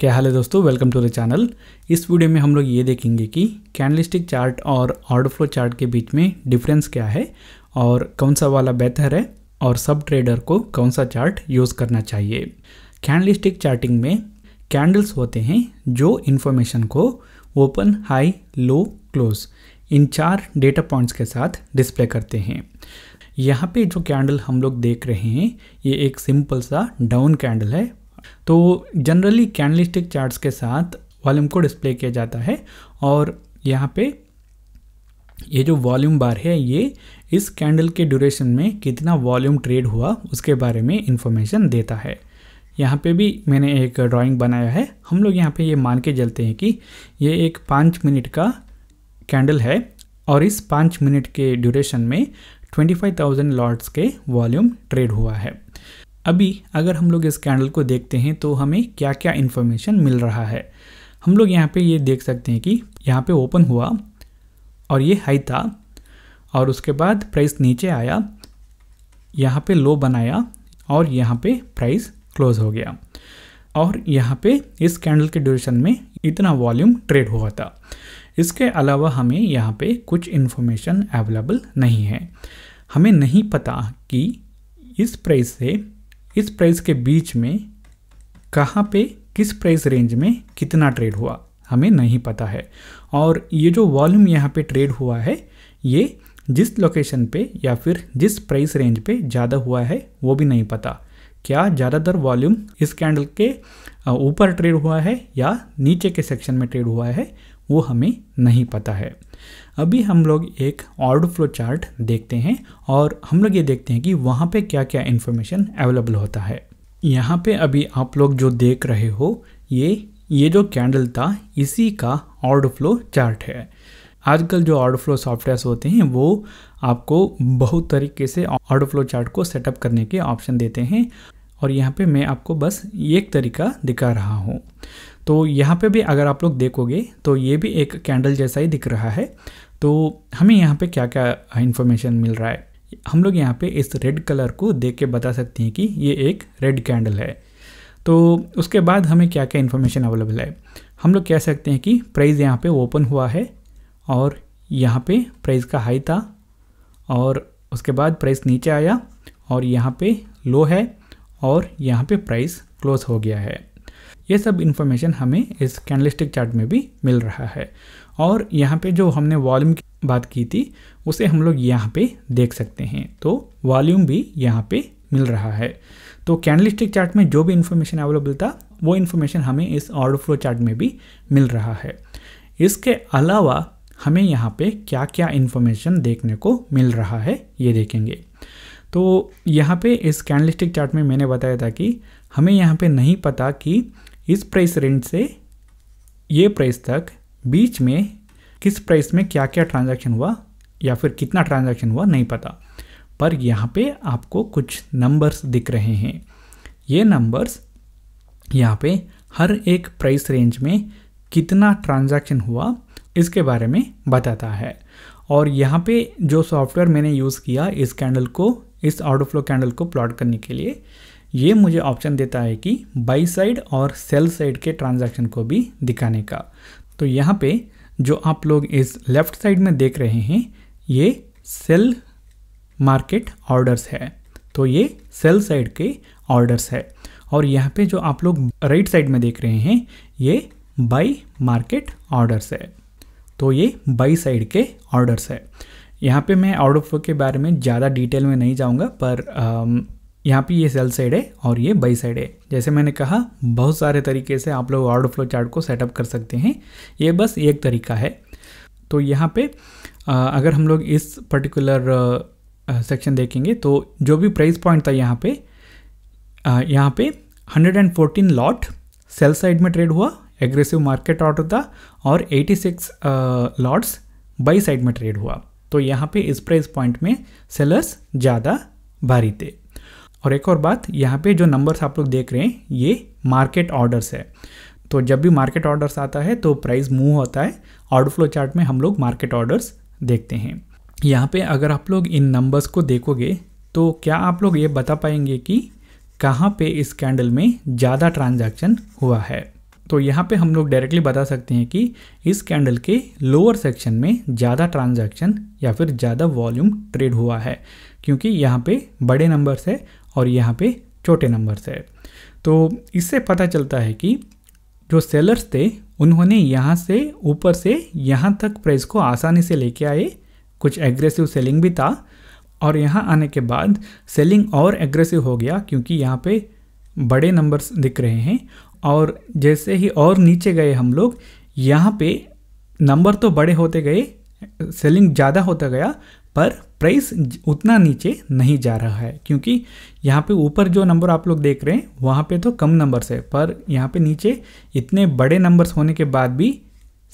क्या हाल है दोस्तों वेलकम टू द चैनल इस वीडियो में हम लोग ये देखेंगे कि कैंडलिस्टिक चार्ट और ऑर्डर फ्लो चार्ट के बीच में डिफरेंस क्या है और कौन सा वाला बेहतर है और सब ट्रेडर को कौन सा चार्ट यूज़ करना चाहिए कैंडलिस्टिक चार्टिंग में कैंडल्स होते हैं जो इन्फॉर्मेशन को ओपन हाई लो क्लोज इन चार डेटा पॉइंट्स के साथ डिस्प्ले करते हैं यहाँ पे जो कैंडल हम लोग देख रहे हैं ये एक सिंपल सा डाउन कैंडल है तो जनरली कैंडलिस्टिक चार्ट्स के साथ वॉल्यूम को डिस्प्ले किया जाता है और यहाँ पे ये जो वॉल्यूम बार है ये इस कैंडल के ड्यूरेशन में कितना वॉल्यूम ट्रेड हुआ उसके बारे में इंफॉर्मेशन देता है यहाँ पे भी मैंने एक ड्राइंग बनाया है हम लोग यहाँ पे ये मान के चलते हैं कि ये एक पाँच मिनट का कैंडल है और इस पाँच मिनट के ड्यूरेशन में 25,000 लॉट्स के वॉल्यूम ट्रेड हुआ है अभी अगर हम लोग इस कैंडल को देखते हैं तो हमें क्या क्या इन्फॉर्मेशन मिल रहा है हम लोग यहाँ पे ये देख सकते हैं कि यहाँ पे ओपन हुआ और ये हाई था और उसके बाद प्राइस नीचे आया यहाँ पे लो बनाया और यहाँ पे प्राइस क्लोज हो गया और यहाँ पे इस कैंडल के ड्यूरेशन में इतना वॉल्यूम ट्रेड हुआ था इसके अलावा हमें यहाँ पे कुछ इन्फॉर्मेशन अवेलेबल नहीं है हमें नहीं पता कि इस प्राइस से इस प्राइस के बीच में कहाँ पे किस प्राइस रेंज में कितना ट्रेड हुआ हमें नहीं पता है और ये जो वॉल्यूम यहाँ पे ट्रेड हुआ है ये जिस लोकेशन पे या फिर जिस प्राइस रेंज पे ज़्यादा हुआ है वो भी नहीं पता क्या ज़्यादातर वॉल्यूम इस कैंडल के ऊपर ट्रेड हुआ है या नीचे के सेक्शन में ट्रेड हुआ है वो हमें नहीं पता है अभी हम लोग एक ऑर्ड फ्लो चार्ट देखते हैं और हम लोग ये देखते हैं कि वहाँ पे क्या क्या इन्फॉर्मेशन अवेलेबल होता है यहाँ पे अभी आप लोग जो देख रहे हो ये ये जो कैंडल था इसी का ऑर्ड फ्लो चार्ट है आजकल जो ऑर्ड फ्लो सॉफ्टवेयर होते हैं वो आपको बहुत तरीके से ऑर्ड फ्लो चार्ट को सेटअप करने के ऑप्शन देते हैं और यहाँ पे मैं आपको बस एक तरीका दिखा रहा हूँ तो यहाँ पे भी अगर आप लोग देखोगे तो ये भी एक कैंडल जैसा ही दिख रहा है तो हमें यहाँ पे क्या क्या इन्फॉर्मेशन मिल रहा है हम लोग यहाँ पे इस रेड कलर को देख के बता सकते हैं कि ये एक रेड कैंडल है तो उसके बाद हमें क्या क्या इन्फॉर्मेशन अवेलेबल है हम लोग कह सकते हैं कि प्राइस यहाँ पे ओपन हुआ है और यहाँ पे प्राइस का हाई था और उसके बाद प्राइस नीचे आया और यहाँ पे लो है और यहाँ पे प्राइस क्लोज हो गया है ये सब इन्फॉर्मेशन हमें इस कैंडलिस्टिक चार्ट में भी मिल रहा है और यहाँ पे जो हमने वॉल्यूम की बात की थी उसे हम लोग यहाँ पे देख सकते हैं तो वॉल्यूम भी यहाँ पे मिल रहा है तो कैंडलिस्टिक चार्ट में जो भी इन्फॉर्मेशन अवेलेबल था वो इन्फॉर्मेशन हमें इस ऑर्डर फ्लो चार्ट में भी मिल रहा है इसके अलावा हमें यहाँ पे क्या क्या इन्फॉर्मेशन देखने को मिल रहा है ये देखेंगे तो यहाँ पे इस कैंडलिस्टिक चार्ट में मैंने बताया था कि हमें यहाँ पे नहीं पता कि इस प्राइस रेंज से ये प्राइस तक बीच में किस प्राइस में क्या क्या ट्रांजैक्शन हुआ या फिर कितना ट्रांजैक्शन हुआ नहीं पता पर यहाँ पे आपको कुछ नंबर्स दिख रहे हैं ये नंबर्स यहाँ पे हर एक प्राइस रेंज में कितना ट्रांजैक्शन हुआ इसके बारे में बताता है और यहाँ पे जो सॉफ्टवेयर मैंने यूज़ किया इस कैंडल को इस आउट ऑफ फ्लो कैंडल को प्लॉट करने के लिए ये मुझे ऑप्शन देता है कि बाई साइड और सेल साइड के ट्रांजैक्शन को भी दिखाने का तो यहाँ पे जो आप लोग इस लेफ्ट साइड में देख रहे हैं ये सेल मार्केट ऑर्डर्स है तो ये सेल साइड के ऑर्डर्स है और यहाँ पे जो आप लोग राइट साइड में देख रहे हैं ये बाई मार्केट ऑर्डर्स है तो ये बाई साइड के ऑर्डर्स है यहाँ पे मैं ऑर्डर फ्लो के बारे में ज़्यादा डिटेल में नहीं जाऊँगा पर आ, यहाँ पे ये सेल साइड है और ये बाई साइड है जैसे मैंने कहा बहुत सारे तरीके से आप लोग ऑर्डर फ्लो चार्ट को सेटअप कर सकते हैं ये बस एक तरीका है तो यहाँ पे अगर हम लोग इस पर्टिकुलर सेक्शन देखेंगे तो जो भी प्राइस पॉइंट था यहाँ पे यहाँ पे 114 लॉट सेल साइड में ट्रेड हुआ एग्रेसिव मार्केट ऑर्डर था और 86 लॉट्स बाई साइड में ट्रेड हुआ तो यहाँ पे इस प्राइस पॉइंट में सेलर्स ज़्यादा भारी थे और एक और बात यहाँ पे जो नंबर्स आप लोग देख रहे हैं ये मार्केट ऑर्डर्स है तो जब भी मार्केट ऑर्डर्स आता है तो प्राइस मूव होता है ऑर्डर फ्लो चार्ट में हम लोग मार्केट ऑर्डर्स देखते हैं यहाँ पे अगर आप लोग इन नंबर्स को देखोगे तो क्या आप लोग ये बता पाएंगे कि कहाँ पे इस कैंडल में ज़्यादा ट्रांजैक्शन हुआ है तो यहाँ पे हम लोग डायरेक्टली बता सकते हैं कि इस कैंडल के लोअर सेक्शन में ज़्यादा ट्रांजैक्शन या फिर ज़्यादा वॉल्यूम ट्रेड हुआ है क्योंकि यहाँ पे बड़े नंबर्स है और यहाँ पे छोटे नंबर से है तो इससे पता चलता है कि जो सेलर्स थे उन्होंने यहाँ से ऊपर से यहाँ तक प्राइस को आसानी से लेके आए कुछ एग्रेसिव सेलिंग भी था और यहाँ आने के बाद सेलिंग और एग्रेसिव हो गया क्योंकि यहाँ पे बड़े नंबर्स दिख रहे हैं और जैसे ही और नीचे गए हम लोग यहाँ पे नंबर तो बड़े होते गए सेलिंग ज़्यादा होता गया पर प्राइस उतना नीचे नहीं जा रहा है क्योंकि यहाँ पे ऊपर जो नंबर आप लोग देख रहे हैं वहाँ पे तो कम नंबर्स है पर यहाँ पे नीचे इतने बड़े नंबर्स होने के बाद भी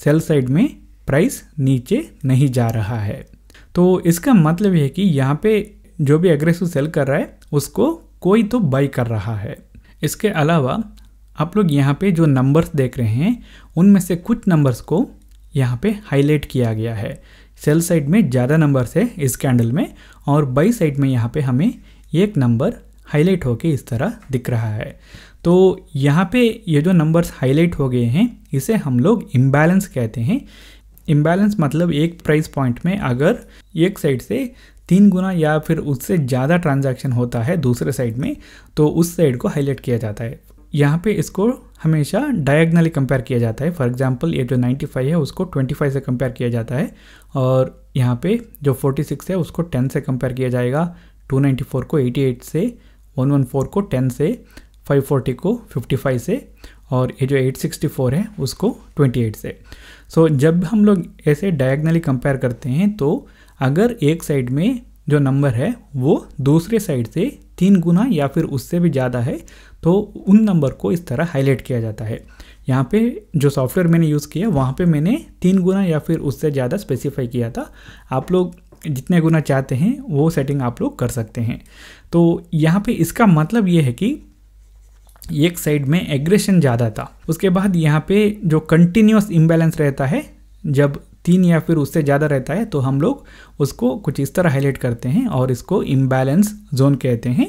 सेल साइड में प्राइस नीचे नहीं जा रहा है तो इसका मतलब है कि यहाँ पे जो भी एग्रेसिव सेल कर रहा है उसको कोई तो बाई कर रहा है इसके अलावा आप लोग यहाँ पे जो नंबर्स देख रहे हैं उनमें से कुछ नंबर्स को यहाँ पे हाईलाइट किया गया है सेल साइड में ज़्यादा नंबर्स है इस कैंडल में और बाई साइड में यहाँ पे हमें एक नंबर हाईलाइट होके इस तरह दिख रहा है तो यहाँ पे ये जो नंबर्स हाईलाइट हो गए हैं इसे हम लोग इम्बैलेंस कहते हैं इम्बैलेंस मतलब एक प्राइस पॉइंट में अगर एक साइड से तीन गुना या फिर उससे ज़्यादा ट्रांजैक्शन होता है दूसरे साइड में तो उस साइड को हाईलाइट किया जाता है यहाँ पे इसको हमेशा डायगनली कंपेयर किया जाता है फॉर एग्जाम्पल ये जो 95 है उसको 25 से कंपेयर किया जाता है और यहाँ पे जो 46 है उसको 10 से कंपेयर किया जाएगा 294 को 88 से 114 को 10 से 540 को 55 से और ये जो 864 है उसको 28 से सो so, जब हम लोग ऐसे डायगनली कंपेयर करते हैं तो अगर एक साइड में जो नंबर है वो दूसरे साइड से तीन गुना या फिर उससे भी ज़्यादा है तो उन नंबर को इस तरह हाईलाइट किया जाता है यहाँ पे जो सॉफ्टवेयर मैंने यूज़ किया वहाँ पे मैंने तीन गुना या फिर उससे ज़्यादा स्पेसिफाई किया था आप लोग जितने गुना चाहते हैं वो सेटिंग आप लोग कर सकते हैं तो यहाँ पे इसका मतलब ये है कि एक साइड में एग्रेशन ज़्यादा था उसके बाद यहाँ पे जो कंटिन्यूस इम्बेलेंस रहता है जब तीन या फिर उससे ज़्यादा रहता है तो हम लोग उसको कुछ इस तरह हाईलाइट करते हैं और इसको इम्बैलेंस जोन कहते हैं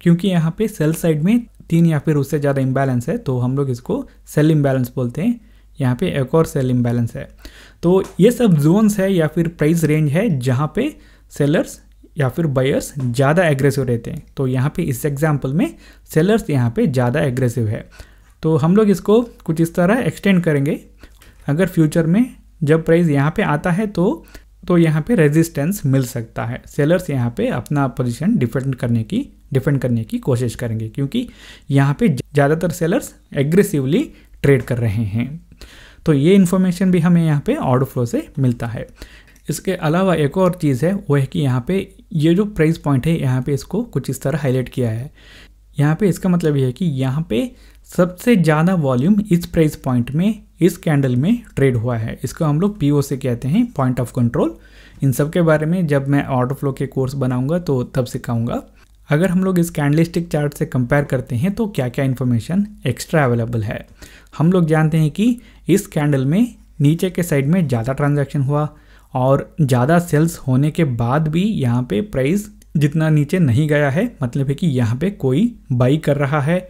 क्योंकि यहाँ पे सेल साइड में तीन या फिर उससे ज़्यादा इम्बैलेंस है तो हम लोग इसको सेल इम्बैलेंस बोलते हैं यहाँ पे एक और सेल इम्बैलेंस है तो ये सब जोन्स है या फिर प्राइस रेंज है जहाँ पे सेलर्स या फिर बायर्स ज़्यादा एग्रेसिव रहते हैं तो यहाँ पे इस एग्जाम्पल में सेलर्स यहाँ पे ज़्यादा एग्रेसिव है तो हम लोग इसको कुछ इस तरह एक्सटेंड करेंगे अगर फ्यूचर में जब प्राइस यहाँ पे आता है तो तो यहाँ पे रेजिस्टेंस मिल सकता है सेलर्स यहाँ पे अपना पोजीशन डिफेंड करने की डिफेंड करने की कोशिश करेंगे क्योंकि यहाँ पे ज़्यादातर सेलर्स एग्रेसिवली ट्रेड कर रहे हैं तो ये इन्फॉर्मेशन भी हमें यहाँ पे ऑर्डर फ्लो से मिलता है इसके अलावा एक और चीज़ है वो है कि यहाँ पे ये जो प्राइस पॉइंट है यहाँ पे इसको कुछ इस तरह हाईलाइट किया है यहाँ पे इसका मतलब ये है कि यहाँ पे सबसे ज़्यादा वॉल्यूम इस प्राइस पॉइंट में इस कैंडल में ट्रेड हुआ है इसको हम लोग पी से कहते हैं पॉइंट ऑफ कंट्रोल इन सब के बारे में जब मैं ऑर्डर फ्लो के कोर्स बनाऊंगा तो तब सिखाऊंगा अगर हम लोग इस कैंडलिस्टिक चार्ट से कंपेयर करते हैं तो क्या क्या इन्फॉर्मेशन एक्स्ट्रा अवेलेबल है हम लोग जानते हैं कि इस कैंडल में नीचे के साइड में ज़्यादा ट्रांजेक्शन हुआ और ज़्यादा सेल्स होने के बाद भी यहाँ पर प्राइस जितना नीचे नहीं गया है मतलब है कि यहाँ पर कोई बाई कर रहा है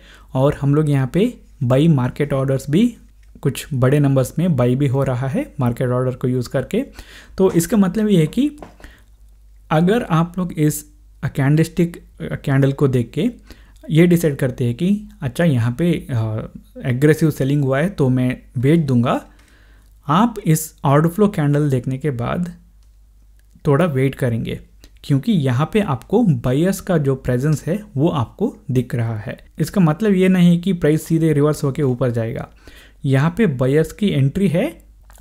और हम लोग यहाँ पर बाई मार्केट ऑर्डर्स भी कुछ बड़े नंबर्स में बाई भी हो रहा है मार्केट ऑर्डर को यूज़ करके तो इसका मतलब ये है कि अगर आप लोग इस कैंडलस्टिक कैंडल को देख के ये डिसाइड करते हैं कि अच्छा यहाँ पे एग्रेसिव सेलिंग हुआ है तो मैं बेच दूंगा आप इस ऑर्डर फ्लो कैंडल देखने के बाद थोड़ा वेट करेंगे क्योंकि यहाँ पे आपको बायर्स का जो प्रेजेंस है वो आपको दिख रहा है इसका मतलब ये नहीं कि प्राइस सीधे रिवर्स होकर ऊपर जाएगा यहाँ पे बयर्स की एंट्री है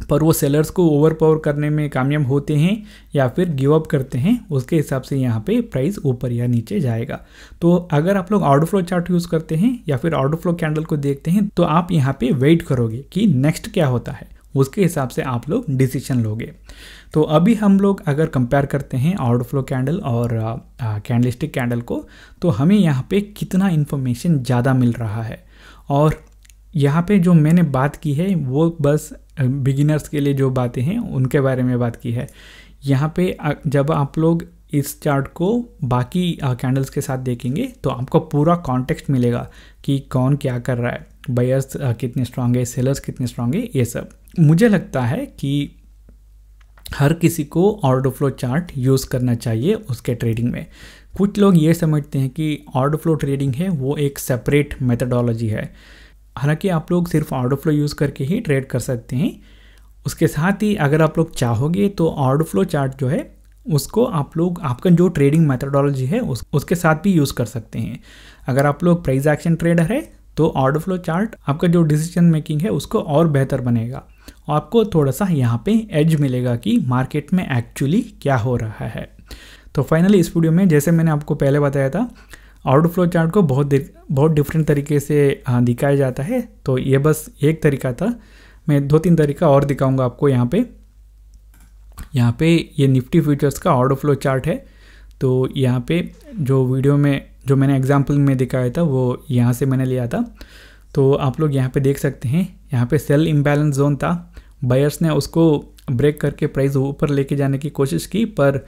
पर वो सेलर्स को ओवर पावर करने में कामयाब होते हैं या फिर गिव अप करते हैं उसके हिसाब से यहाँ पे प्राइस ऊपर या नीचे जाएगा तो अगर आप लोग ऑर्डर फ्लो चार्ट यूज़ करते हैं या फिर ऑर्डर फ्लो कैंडल को देखते हैं तो आप यहाँ पे वेट करोगे कि नेक्स्ट क्या होता है उसके हिसाब से आप लोग डिसीजन लोगे तो अभी हम लोग अगर कंपेयर करते हैं आउट फ्लो कैंडल और कैंडलिस्टिक कैंडल को तो हमें यहाँ पे कितना इन्फॉर्मेशन ज़्यादा मिल रहा है और यहाँ पे जो मैंने बात की है वो बस बिगिनर्स के लिए जो बातें हैं उनके बारे में बात की है यहाँ पे जब आप लोग इस चार्ट को बाकी कैंडल्स के साथ देखेंगे तो आपको पूरा कॉन्टेक्स्ट मिलेगा कि कौन क्या कर रहा है बायर्स कितने स्ट्रांग है सेलर्स कितने स्ट्रांग है ये सब मुझे लगता है कि हर किसी को ऑर्डर फ्लो चार्ट यूज़ करना चाहिए उसके ट्रेडिंग में कुछ लोग ये समझते हैं कि ऑर्डर फ्लो ट्रेडिंग है वो एक सेपरेट मेथडोलॉजी है हालांकि आप लोग सिर्फ ऑर्डर फ्लो यूज़ करके ही ट्रेड कर सकते हैं उसके साथ ही अगर आप लोग चाहोगे तो ऑर्डर फ्लो चार्ट जो है उसको आप लोग आपका जो ट्रेडिंग मेथडोलॉजी है उस, उसके साथ भी यूज़ कर सकते हैं अगर आप लोग प्राइस एक्शन ट्रेडर है तो ऑर्डर फ्लो चार्ट आपका जो डिसीजन मेकिंग है उसको और बेहतर बनेगा और आपको थोड़ा सा यहाँ पे एज मिलेगा कि मार्केट में एक्चुअली क्या हो रहा है तो फाइनली इस वीडियो में जैसे मैंने आपको पहले बताया था आउट फ्लो चार्ट को बहुत बहुत डिफरेंट तरीके से हाँ, दिखाया जाता है तो ये बस एक तरीका था मैं दो तीन तरीका और दिखाऊंगा आपको यहाँ पे यहाँ पे ये निफ्टी फ्यूचर्स का आउट फ्लो चार्ट है तो यहाँ पे जो वीडियो में जो मैंने एग्जाम्पल में दिखाया था वो यहाँ से मैंने लिया था तो आप लोग यहाँ पर देख सकते हैं यहाँ पर सेल इम्बैलेंस जोन था बायर्स ने उसको ब्रेक करके प्राइस ऊपर लेके जाने की कोशिश की पर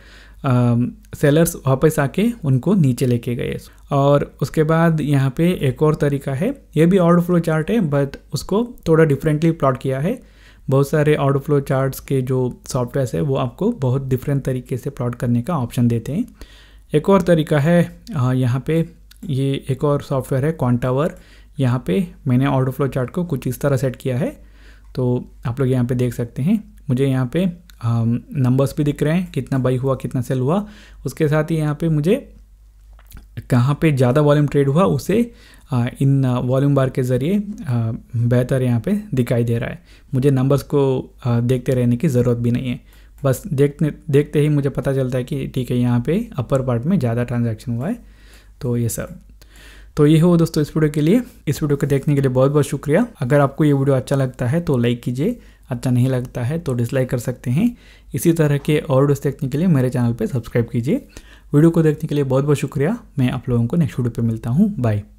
सेलर्स वापस आके उनको नीचे लेके गए और उसके बाद यहाँ पे एक और तरीका है ये भी ऑर्डर फ्लो चार्ट है बट उसको थोड़ा डिफरेंटली प्लॉट किया है बहुत सारे ऑर्डर फ्लो चार्ट्स के जो सॉफ्टवेयर है वो आपको बहुत डिफरेंट तरीके से प्लॉट करने का ऑप्शन देते हैं एक और तरीका है यहाँ पे ये एक और सॉफ्टवेयर है क्वांटावर यहाँ पे मैंने ऑर्डर फ्लो चार्ट को कुछ इस तरह सेट किया है तो आप लोग यहाँ पे देख सकते हैं मुझे यहाँ पे नंबर्स um, भी दिख रहे हैं कितना बाई हुआ कितना सेल हुआ उसके साथ ही यहाँ पे मुझे कहाँ पे ज़्यादा वॉल्यूम ट्रेड हुआ उसे uh, इन वॉल्यूम uh, बार के ज़रिए uh, बेहतर यहाँ पे दिखाई दे रहा है मुझे नंबर्स को देखते रहने की ज़रूरत भी नहीं है बस देखते देखते ही मुझे पता चलता है कि ठीक है यहाँ पे अपर पार्ट में ज़्यादा ट्रांजैक्शन हुआ है तो ये सब तो ये हो दोस्तों इस वीडियो के लिए इस वीडियो को देखने के लिए बहुत बहुत शुक्रिया अगर आपको ये वीडियो अच्छा लगता है तो लाइक कीजिए अच्छा नहीं लगता है तो डिसलाइक कर सकते हैं इसी तरह के और वीडियोस देखने के लिए मेरे चैनल पर सब्सक्राइब कीजिए वीडियो को देखने के लिए बहुत बहुत शुक्रिया मैं आप लोगों को नेक्स्ट वीडियो पर मिलता हूँ बाय